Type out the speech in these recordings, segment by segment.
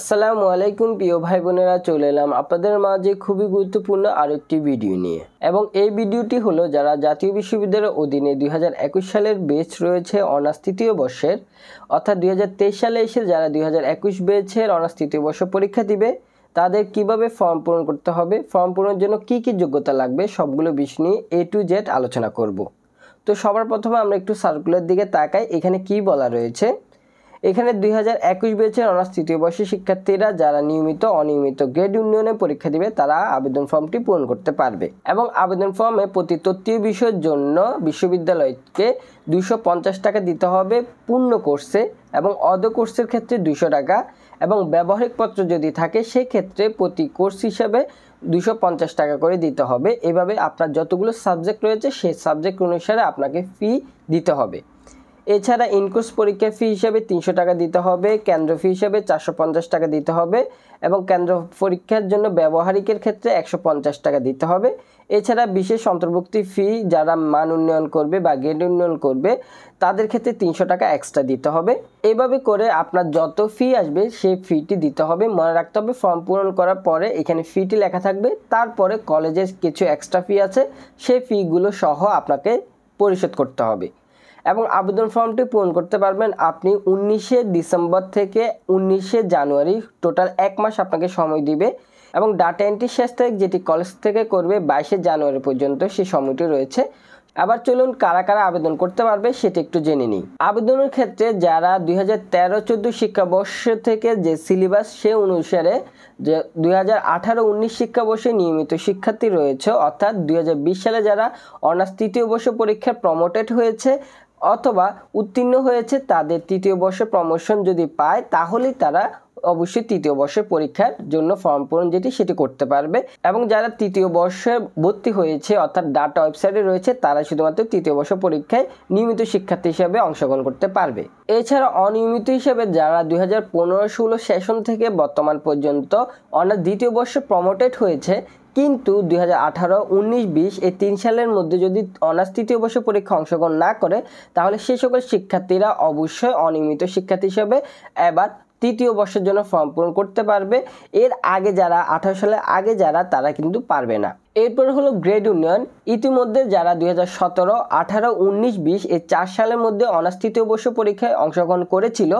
আসসালামু আলাইকুম প্রিয় ভাই বোনেরা চলে এলাম আপনাদের মাঝে খুবই গুরুত্বপূর্ণ আরেকটি ভিডিও নিয়ে এবং এই ভিডিওটি হলো যারা জাতীয় বিশ্ববিদ্যালয়ের অধীনে দুই সালের বেচ রয়েছে অনার্স তৃতীয় বর্ষের অর্থাৎ দুই সালে এসে যারা দুই বেচের অনার্স তৃতীয় বর্ষ পরীক্ষা দিবে তাদের কিভাবে ফর্ম পূরণ করতে হবে ফর্ম পূরণের জন্য কি কি যোগ্যতা লাগবে সবগুলো বিষয় নিয়ে এ টু জেড আলোচনা করব তো সবার প্রথমে আমরা একটু সার্কুলার দিকে তাকাই এখানে কি বলা রয়েছে এখানে দুই হাজার একুশ বেছে অনার্স তৃতীয় বর্ষের শিক্ষার্থীরা যারা নিয়মিত অনিয়মিত গ্রেড ইউনিয়নে পরীক্ষা দিবে তারা আবেদন ফর্মটি পূরণ করতে পারবে এবং আবেদন ফর্মে প্রতি তত্ত্বীয় বিষয়ের জন্য বিশ্ববিদ্যালয়কে দুশো পঞ্চাশ টাকা দিতে হবে পূর্ণ কোর্সে এবং অধ কোর্সের ক্ষেত্রে দুশো টাকা এবং ব্যবহারিক পত্র যদি থাকে সেক্ষেত্রে প্রতি কোর্স হিসাবে দুশো পঞ্চাশ টাকা করে দিতে হবে এভাবে আপনার যতগুলো সাবজেক্ট রয়েছে সেই সাবজেক্ট অনুসারে আপনাকে ফি দিতে হবে এছাড়া ইনকোর্স পরীক্ষা ফি হিসাবে তিনশো টাকা দিতে হবে কেন্দ্র ফি হিসাবে চারশো পঞ্চাশ টাকা দিতে হবে এবং কেন্দ্র পরীক্ষার জন্য ব্যবহারিকের ক্ষেত্রে একশো পঞ্চাশ টাকা দিতে হবে এছাড়া বিশেষ অন্তর্ভুক্তি ফি যারা মান উন্নয়ন করবে বা গেট উন্নয়ন করবে তাদের ক্ষেত্রে তিনশো টাকা এক্সট্রা দিতে হবে এভাবে করে আপনার যত ফি আসবে সেই ফিটি দিতে হবে মনে রাখতে হবে ফর্ম পূরণ করার পরে এখানে ফিটি লেখা থাকবে তারপরে কলেজের কিছু এক্সট্রা ফি আছে সেই ফিগুলো সহ আপনাকে পরিশোধ করতে হবে এবং আবেদন ফর্মটি পূরণ করতে পারবেন আপনি উনিশে ডিসেম্বর থেকে উনিশে জানুয়ারি টোটাল এক মাস আপনাকে সময় দিবে এবং ডাটা এন্ট্রি শেষ তারিখ যেটি কলেজ থেকে করবে বাইশে জানুয়ারি পর্যন্ত সেই সময়টি রয়েছে আবার চলুন কারা কারা আবেদন করতে পারবে সেটি একটু জেনে নিই আবেদনের ক্ষেত্রে যারা দুই হাজার তেরো চোদ্দো শিক্ষাবর্ষ থেকে যে সিলেবাস সে অনুসারে যে দুই হাজার আঠারো উনিশ শিক্ষাবর্ষে নিয়মিত শিক্ষার্থী রয়েছে অর্থাৎ দুই সালে যারা অনার্স তৃতীয় বর্ষ পরীক্ষায় প্রমোটেড হয়েছে অথবা উত্তীর্ণ হয়েছে তাদের তৃতীয় বর্ষে প্রমোশন যদি পায় তাহলে তারা অবশ্যই তৃতীয় বর্ষের পরীক্ষার জন্য ফর্ম পূরণ যেটি সেটি করতে পারবে এবং যারা তৃতীয় বর্ষে ভর্তি হয়েছে অর্থাৎ ডাটা ওয়েবসাইটে রয়েছে তারা শুধুমাত্র তৃতীয় বর্ষ পরীক্ষায় নিয়মিত শিক্ষার্থী হিসেবে অংশগ্রহণ করতে পারবে এছাড়া অনিয়মিত হিসেবে যারা দুই হাজার পনেরো ষোলো সেশন থেকে বর্তমান পর্যন্ত অনার দ্বিতীয় বর্ষে প্রমোটেড হয়েছে কিন্তু দুই হাজার আঠারো উনিশ বিশ এই তিন সালের মধ্যে যদি অনার্স তৃতীয় বর্ষ পরীক্ষা অংশগ্রহণ না করে তাহলে সেই সকল শিক্ষার্থীরা অবশ্যই অনিয়মিত শিক্ষার্থী হিসেবে এবার তৃতীয় বর্ষের জন্য ফর্ম পূরণ করতে পারবে এর আগে যারা আঠারো সালের আগে যারা তারা কিন্তু পারবে না এরপর হলো গ্রেড উন্নয়ন ইতিমধ্যে যারা দুই হাজার সতেরো আঠারো উনিশ বিশ এই চার সালের মধ্যে অনার্স তৃতীয় বর্ষ পরীক্ষায় অংশগ্রহণ করেছিল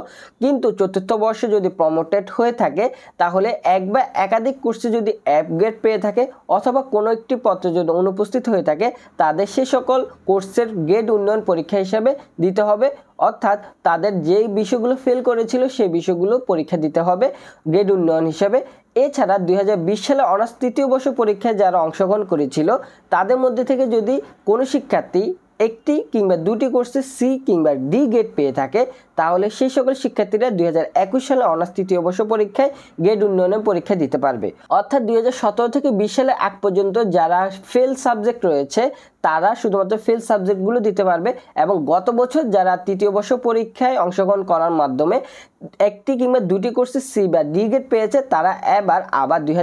কিন্তু চতুর্থ বর্ষে যদি প্রমোটেড হয়ে থাকে তাহলে এক বা একাধিক কোর্সে যদি অ্যাপগ্রেড পেয়ে থাকে অথবা কোনো একটি পত্রে যদি অনুপস্থিত হয়ে থাকে তাদের সে সকল কোর্সের গ্রেড উন্নয়ন পরীক্ষা হিসাবে দিতে হবে অর্থাৎ তাদের যেই বিষয়গুলো ফেল করেছিল সেই বিষয়গুলো পরীক্ষা দিতে হবে গ্রেড উন্নয়ন হিসাবে এছাড়া দুই সালে অনার্স তৃতীয় বর্ষ পরীক্ষায় যারা অংশগ্রহণ করেছিল তাদের মধ্যে থেকে যদি কোনো শিক্ষার্থী একটি কিংবা দুটি কোর্সে সি কিংবা ডি গেট পেয়ে থাকে তাহলে সেই সকল শিক্ষার্থীরা দুই সালে অনার্স তৃতীয় বর্ষ পরীক্ষায় গ্রেড উন্নয়নের পরীক্ষা দিতে পারবে অর্থাৎ দুই থেকে বিশ সালে আগ পর্যন্ত যারা ফেল সাবজেক্ট রয়েছে তারা শুধুমাত্র ফেল সাবজেক্টগুলো দিতে পারবে এবং গত বছর যারা তৃতীয় বর্ষ পরীক্ষায় অংশগ্রহণ করার মাধ্যমে একটি কিংবা দুটি কোর্সে সি বা ডি গ্রেড পেয়েছে তারা এবার আবার দুই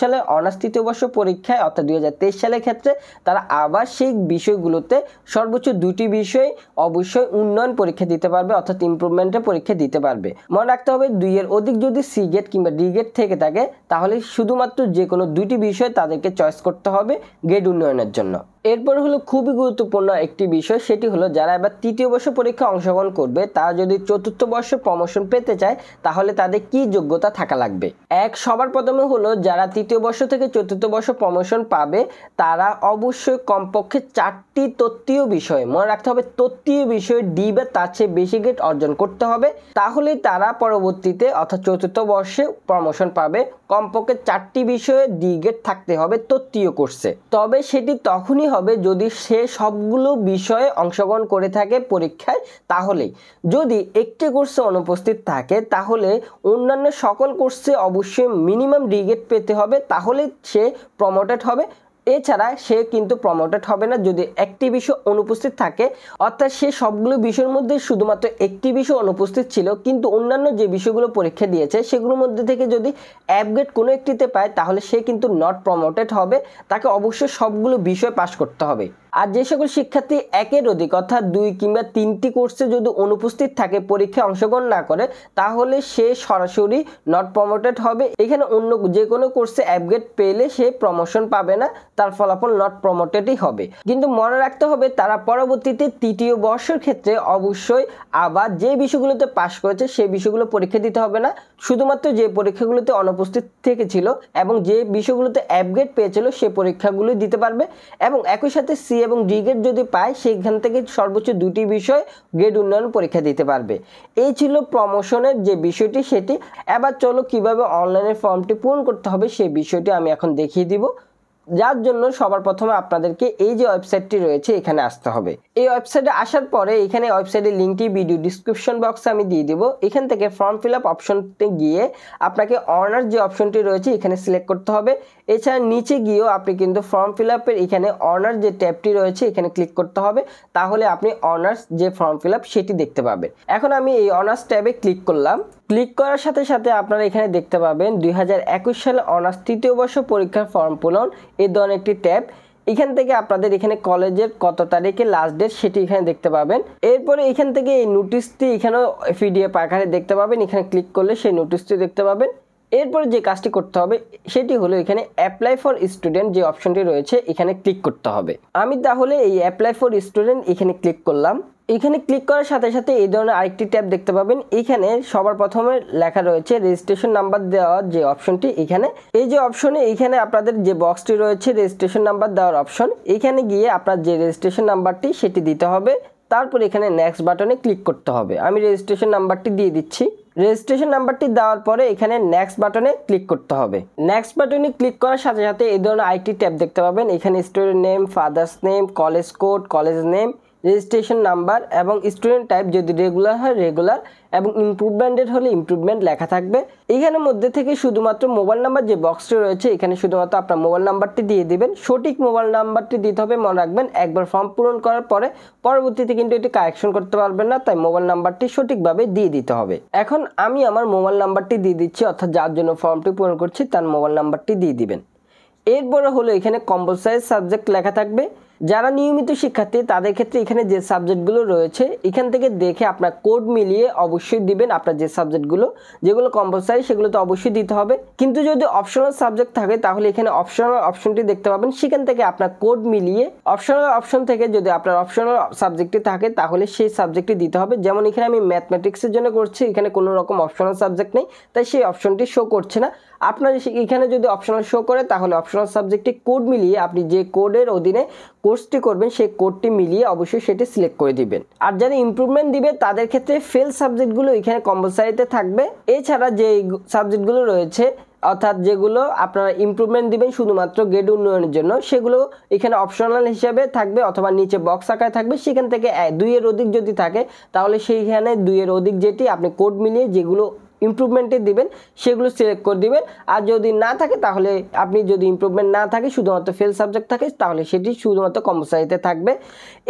সালে অনার্স তৃতীয় বর্ষ পরীক্ষায় অর্থাৎ দুই সালের ক্ষেত্রে তারা আবার সেই বিষয়গুলোতে সর্বোচ্চ দুটি বিষয় অবশ্যই উন্নয়ন পরীক্ষা দিতে পারবে অর্থাৎ ইম্প্রুভমেন্টে পরীক্ষা দিতে পারবে মনে রাখতে হবে দুইয়ের অধিক যদি সি গেট কিংবা ডি গেট থেকে থাকে তাহলে শুধুমাত্র যে কোনো দুইটি বিষয় তাদেরকে চয়েস করতে হবে গ্রেড উন্নয়নের জন্য এরপর হলো খুবই গুরুত্বপূর্ণ একটি বিষয় সেটি হলো যারা এবার তৃতীয় বর্ষ পরীক্ষা অংশগ্রহণ করবে তারা যদি চতুর্থ বর্ষ প্রমোশন পেতে চায় তাহলে তাদের কি যোগ্যতা থাকা লাগবে এক সবার প্রথমে হলো যারা তৃতীয় বর্ষ থেকে চতুর্থ বর্ষ প্রমোশন পাবে তারা অবশ্যই কমপক্ষে চারটি তত্ত্বীয় বিষয় মনে রাখতে হবে তত্ত্বীয় বিষয়ে ডি বা তার চেয়ে বেশি গ্রেড অর্জন করতে হবে তাহলেই তারা পরবর্তীতে অর্থাৎ চতুর্থ বর্ষে প্রমোশন পাবে কমপক্ষে চারটি বিষয়ে ডি গ্রেড থাকতে হবে তত্ত্বীয় কোর্সে তবে সেটি তখনই হবে যদি সে সবগুলো বিষয়ে অংশগ্রহণ করে থাকে পরীক্ষায় তাহলেই যদি একটি কোর্সে অনুপস্থিত থাকে তাহলে অন্যান্য সকল কোর্সে অবশ্যই মিনিমাম ডি গ্রেড পেতে হবে তাহলে সে প্রমোটেড হবে এছাড়া সে কিন্তু প্রমোটেড হবে না যদি একটি বিষয় অনুপস্থিত থাকে অর্থাৎ সে সবগুলো বিষয়ের মধ্যে শুধুমাত্র একটি বিষয় অনুপস্থিত ছিল কিন্তু অন্যান্য যে বিষয়গুলো পরীক্ষা দিয়েছে সেগুলোর মধ্যে থেকে যদি অ্যাপগ্রেড কোনো একটিতে পায় তাহলে সে কিন্তু নট প্রমোটেড হবে তাকে অবশ্যই সবগুলো বিষয় পাশ করতে হবে আর যে সকল শিক্ষার্থী একের অধিক অর্থাৎ দুই কিংবা তিনটি কোর্সে যদি অনুপস্থিত থাকে পরীক্ষায় অংশগ্রহণ না করে তাহলে সে সরাসরি নট প্রমোটেড হবে এখানে অন্য যে কোনো কোর্সে অ্যাপগ্রেড পেলে সে প্রমোশন পাবে না তার ফলাফল নট প্রমোটেডই হবে কিন্তু মনে রাখতে হবে তারা পরবর্তীতে তৃতীয় বর্ষের ক্ষেত্রে অবশ্যই আবার যে বিষয়গুলোতে পাশ করেছে সেই বিষয়গুলো পরীক্ষা দিতে হবে না শুধুমাত্র যে পরীক্ষাগুলোতে অনুপস্থিত থেকেছিল এবং যে বিষয়গুলোতে অ্যাপগ্রেড পেয়েছিল সে পরীক্ষাগুলো দিতে পারবে এবং একই সাথে সি এবং ডি গ্রেড যদি পায় সেখান থেকে সর্বোচ্চ দুটি বিষয় গ্রেড উন্নয়ন পরীক্ষা দিতে পারবে এই ছিল প্রমোশনের যে বিষয়টি সেটি এবার চলো কিভাবে অনলাইনের ফর্মটি পূরণ করতে হবে সেই বিষয়টি আমি এখন দেখিয়ে দিব যার জন্য সবার প্রথমে আপনাদেরকে এই যে ওয়েবসাইটটি রয়েছে এখানে আসতে হবে এই ওয়েবসাইটে আসার পরে এখানে ওয়েবসাইটের লিঙ্কটি ভিডিও ডিসক্রিপশন বক্সে আমি দিয়ে দেবো এখান থেকে ফর্ম ফিল আপ অপশনতে গিয়ে আপনাকে অনার্স যে অপশনটি রয়েছে এখানে সিলেক্ট করতে হবে এছাড়া নিচে গিয়েও আপনি কিন্তু ফর্ম ফিল আপের এখানে অনার্স যে ট্যাবটি রয়েছে এখানে ক্লিক করতে হবে তাহলে আপনি অনার্স যে ফর্ম ফিল আপ সেটি দেখতে পাবেন এখন আমি এই অনার্স ট্যাবে ক্লিক করলাম ক্লিক করার সাথে সাথে আপনারা এখানে দেখতে পাবেন দুই সালে অনার্স তৃতীয় বর্ষ পরীক্ষার ফর্ম পূরণ এ ধরনের একটি ট্যাব এখান থেকে আপনাদের এখানে কলেজের কত তারিখে লাস্ট ডেট সেটি এখানে দেখতে পাবেন এরপরে এখান থেকে এই নোটিশটি এখানেও পিডিএফ আকারে দেখতে পাবেন এখানে ক্লিক করলে সেই নোটিশটি দেখতে পাবেন এরপরে যে কাজটি করতে হবে সেটি হলো এখানে অ্যাপ্লাই ফর স্টুডেন্ট যে অপশনটি রয়েছে এখানে ক্লিক করতে হবে আমি তাহলে এই অ্যাপ্লাই ফর স্টুডেন্ট এখানে ক্লিক করলাম এখানে ক্লিক করার সাথে সাথে এই ধরনের আরেকটি ট্যাব দেখতে পাবেন এখানে সবার প্রথমে লেখা রয়েছে রেজিস্ট্রেশন নাম্বার দেওয়ার যে অপশনটি এখানে এই যে অপশনে এখানে আপনাদের যে বক্সটি রয়েছে রেজিস্ট্রেশন নাম্বার দেওয়ার অপশন এখানে গিয়ে আপনার যে রেজিস্ট্রেশন নাম্বারটি সেটি দিতে হবে তারপর এখানে নেক্সট বাটনে ক্লিক করতে হবে আমি রেজিস্ট্রেশন নাম্বারটি দিয়ে দিচ্ছি রেজিস্ট্রেশন নাম্বারটি দেওয়ার পরে এখানে নেক্সট বাটনে ক্লিক করতে হবে নেক্সট বাটনে ক্লিক করার সাথে সাথে এই ধরনের আইটি ট্যাব দেখতে পাবেন এখানে student name father's name college code college name registration number এবং স্টুডেন্ট টাইপ যদি রেগুলার হয় রেগুলার এবং ইমপ্রুভমেন্টের হলে ইমপ্রুভমেন্ট লেখা থাকবে এখানে মধ্যে থেকে শুধুমাত্র মোবাইল নাম্বার যে বক্সটি রয়েছে এখানে শুধুমাত্র আপনার মোবাইল নাম্বারটি দিয়ে দিবেন সঠিক মোবাইল নাম্বারটি দিতে হবে মনে রাখবেন একবার ফর্ম পূরণ করার পরে পরবর্তীতে কিন্তু এটি কারেকশন করতে পারবেন না তাই মোবাইল নাম্বারটি সঠিকভাবে দিয়ে দিতে হবে এখন আমি আমার মোবাইল নাম্বারটি দিয়ে দিচ্ছি অর্থাৎ যার জন্য ফর্মটি পূরণ করছি তার মোবাইল নাম্বারটি দিয়ে দিবেন এরপরে হলো এখানে কম্পালসারি সাবজেক্ট লেখা থাকবে যারা নিয়মিত শিক্ষার্থী তাদের ক্ষেত্রে এখানে যে সাবজেক্টগুলো রয়েছে এখান থেকে দেখে আপনার কোড মিলিয়ে অবশ্যই দিবেন আপনার যে সাবজেক্টগুলো যেগুলো কম্পালসারি সেগুলো তো অবশ্যই দিতে হবে কিন্তু যদি অপশনাল সাবজেক্ট থাকে তাহলে এখানে অপশনাল অপশনটি দেখতে পাবেন সেখান থেকে আপনার কোড মিলিয়ে অপশনাল অপশন থেকে যদি আপনার অপশনাল সাবজেক্টটি থাকে তাহলে সেই সাবজেক্টটি দিতে হবে যেমন এখানে আমি ম্যাথমেটিক্সের জন্য করছি এখানে কোনো রকম অপশনাল সাবজেক্ট নেই তাই সেই অপশনটি শো করছে না আপনার এখানে যদি অপশনাল শো করে তাহলে অপশনাল সাবজেক্টটি কোড মিলিয়ে আপনি যে কোডের অধীনে কোর্সটি করবেন সেই কোডটি মিলিয়ে অবশ্যই সেটি সিলেক্ট করে দিবেন আর যারা ইম্প্রুভমেন্ট দিবে তাদের ক্ষেত্রে ফেল সাবজেক্টগুলো এখানে কম্পালসারিতে থাকবে এছাড়া যে সাবজেক্টগুলো রয়েছে অর্থাৎ যেগুলো আপনারা ইম্প্রুভমেন্ট দিবেন শুধুমাত্র গ্রেড উন্নয়নের জন্য সেগুলো এখানে অপশনাল হিসাবে থাকবে অথবা নিচে বক্স আকারে থাকবে সেখান থেকে দুইয়ের অধিক যদি থাকে তাহলে সেইখানে দুইয়ের অধিক যেটি আপনি কোড মিলিয়ে যেগুলো ইম্প্রুভমেন্টে দিবেন সেগুলো সিলেক্ট করে দিবেন আর যদি না থাকে তাহলে আপনি যদি ইম্প্রুভমেন্ট না থাকে শুধুমাত্র ফেল সাবজেক্ট থাকে তাহলে সেটি শুধুমাত্র কম্পালসারিতে থাকবে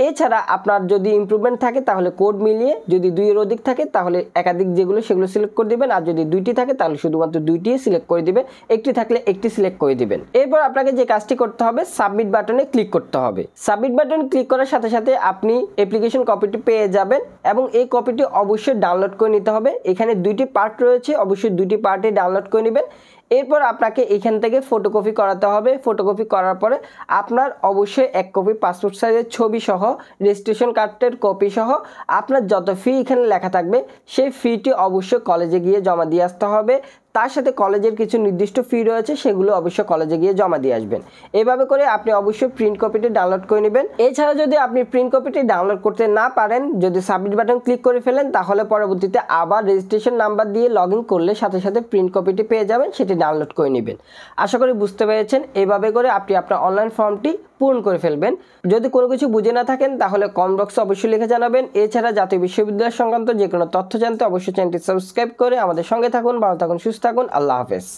এছাড়া আপনার যদি ইম্প্রুভমেন্ট থাকে তাহলে কোড মিলিয়ে যদি দুইয়ের অধিক থাকে তাহলে একাধিক যেগুলো সেগুলো সিলেক্ট করে দিবেন আর যদি দুইটি থাকে তাহলে শুধুমাত্র দুইটি সিলেক্ট করে দিবেন একটি থাকলে একটি সিলেক্ট করে দিবেন এরপর আপনাকে যে কাজটি করতে হবে সাবমিট বাটনে ক্লিক করতে হবে সাবমিট বাটন ক্লিক করার সাথে সাথে আপনি অ্যাপ্লিকেশন কপিটি পেয়ে যাবেন এবং এই কপিটি অবশ্যই ডাউনলোড করে নিতে হবে এখানে দুইটি পার্ট রয়েছে অবশ্যই দুটি পার্টে ডাউনলোড করে নেবেন এরপর আপনাকে এখান থেকে ফটোকপি করাতে হবে ফটোকপি করার পরে আপনার অবশ্যই এক কপি পাসপোর্ট সাইজের ছবি সহ রেজিস্ট্রেশন কার্ডের কপি সহ আপনার যত ফি এখানে লেখা থাকবে সেই ফিটি অবশ্যই কলেজে গিয়ে জমা দিয়ে আসতে হবে তার সাথে কলেজের কিছু নির্দিষ্ট ফি রয়েছে সেগুলো অবশ্য কলেজে গিয়ে জমা দিয়ে আসবেন এভাবে করে আপনি অবশ্যই প্রিন্ট কপিটি ডাউনলোড করে নেবেন এছাড়া যদি আপনি প্রিন্ট কপিটি ডাউনলোড করতে না পারেন যদি সাবমিট বাটন ক্লিক করে ফেলেন তাহলে পরবর্তীতে আবার রেজিস্ট্রেশন নাম্বার দিয়ে লগ করলে সাথে সাথে প্রিন্ট কপিটি পেয়ে যাবেন সেটি ডাউনলোড করে নেবেন আশা করি বুঝতে পেরেছেন এভাবে করে আপনি আপনার অনলাইন ফর্মটি পূরণ করে ফেলবেন যদি কোনো কিছু বুঝে না থাকেন তাহলে কমেন্ট বক্সে অবশ্যই লিখে জানাবেন এছাড়া জাতীয় বিশ্ববিদ্যালয় সংক্রান্ত যে কোনো তথ্য জানতে অবশ্যই চ্যানেলটি সাবস্ক্রাইব করে আমাদের সঙ্গে থাকুন ভালো থাকুন সুস্থ থাকুন আল্লাহ হাফেজ